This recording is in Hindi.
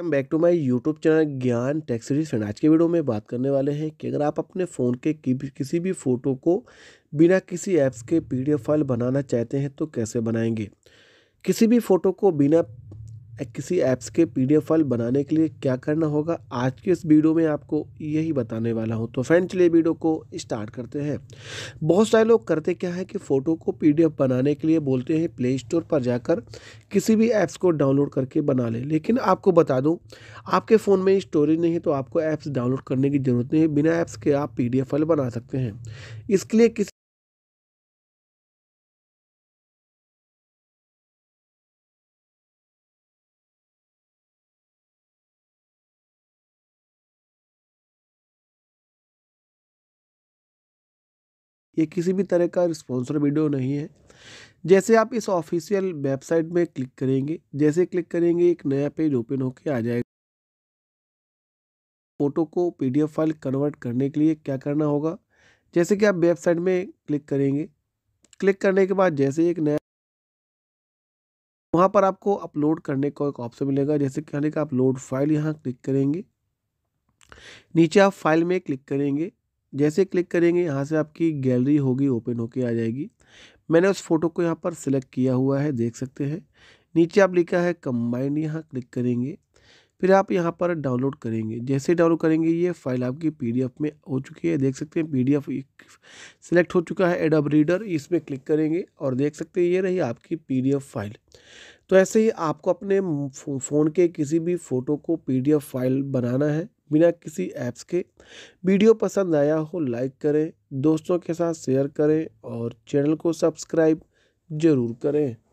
welcome back to my YouTube channel Gyan tech series friend आज के वीडियो में बात करने वाले हैं कि अगर आप अपने फ़ोन के किसी भी फ़ोटो को बिना किसी ऐप्स के पीडीएफ फाइल बनाना चाहते हैं तो कैसे बनाएंगे किसी भी फ़ोटो को बिना किसी ऐप्स के पी फाइल बनाने के लिए क्या करना होगा आज के इस वीडियो में आपको यही बताने वाला हूँ तो फ्रेंड चलिए वीडियो को स्टार्ट करते हैं बहुत सारे लोग करते क्या है कि फ़ोटो को पी बनाने के लिए बोलते हैं प्ले स्टोर पर जाकर किसी भी ऐप्स को डाउनलोड करके बना लें लेकिन आपको बता दूँ आपके फ़ोन में स्टोरेज नहीं है तो आपको ऐप्स डाउनलोड करने की ज़रूरत नहीं है बिना ऐप्स के आप पी फाइल बना सकते हैं इसके लिए किसी ये किसी भी तरह का स्पॉन्सर वीडियो नहीं है जैसे आप इस ऑफिशियल वेबसाइट में क्लिक करेंगे जैसे क्लिक करेंगे एक नया पेज ओपन होकर आ जाएगा फ़ोटो को पीडीएफ फाइल कन्वर्ट करने के लिए क्या करना होगा जैसे कि आप वेबसाइट में क्लिक करेंगे क्लिक करने के बाद जैसे एक नया वहाँ पर आपको अपलोड करने का एक ऑप्शन मिलेगा जैसे कि हमें अपलोड फाइल यहाँ क्लिक करेंगे नीचे आप फाइल में क्लिक करेंगे जैसे क्लिक करेंगे यहाँ से आपकी गैलरी होगी ओपन होके आ जाएगी मैंने उस फोटो को यहाँ पर सिलेक्ट किया हुआ है देख सकते हैं नीचे आप लिखा है कम्बाइंड यहाँ क्लिक करेंगे फिर आप यहाँ पर डाउनलोड करेंगे जैसे डाउनलोड करेंगे ये फाइल आपकी पीडीएफ में हो चुकी है देख सकते हैं पीडीएफ सिलेक्ट हो चुका है एडब रीडर इसमें क्लिक करेंगे और देख सकते हैं ये रही आपकी पीडीएफ फाइल तो ऐसे ही आपको अपने फ़ोन के किसी भी फ़ोटो को पीडीएफ फाइल बनाना है बिना किसी ऐप्स के वीडियो पसंद आया हो लाइक करें दोस्तों के साथ शेयर करें और चैनल को सब्सक्राइब ज़रूर करें